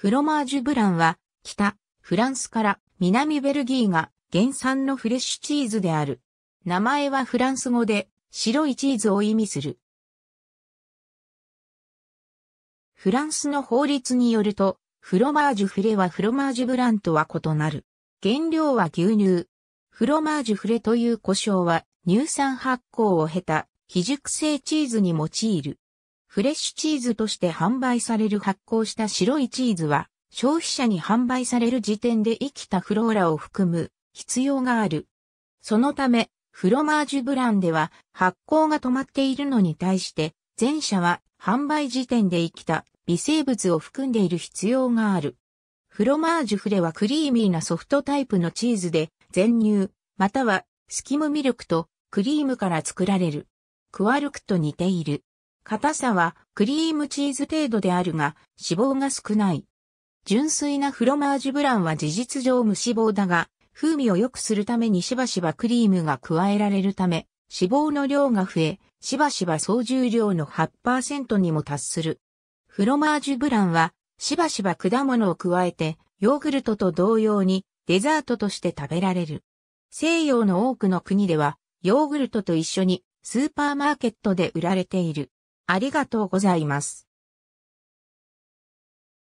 フロマージュブランは、北、フランスから南ベルギーが原産のフレッシュチーズである。名前はフランス語で白いチーズを意味する。フランスの法律によると、フロマージュフレはフロマージュブランとは異なる。原料は牛乳。フロマージュフレという故障は乳酸発酵を経た非熟成チーズに用いる。フレッシュチーズとして販売される発酵した白いチーズは、消費者に販売される時点で生きたフローラを含む必要がある。そのため、フロマージュブランでは発酵が止まっているのに対して、前者は販売時点で生きた微生物を含んでいる必要がある。フロマージュフレはクリーミーなソフトタイプのチーズで、全乳、またはスキムミルクとクリームから作られる。クワルクと似ている。硬さはクリームチーズ程度であるが脂肪が少ない。純粋なフロマージュブランは事実上無脂肪だが、風味を良くするためにしばしばクリームが加えられるため、脂肪の量が増え、しばしば総重量の8%にも達する。フロマージュブランは、しばしば果物を加えて、ヨーグルトと同様にデザートとして食べられる。西洋の多くの国では、ヨーグルトと一緒にスーパーマーケットで売られている。ありがとうございます。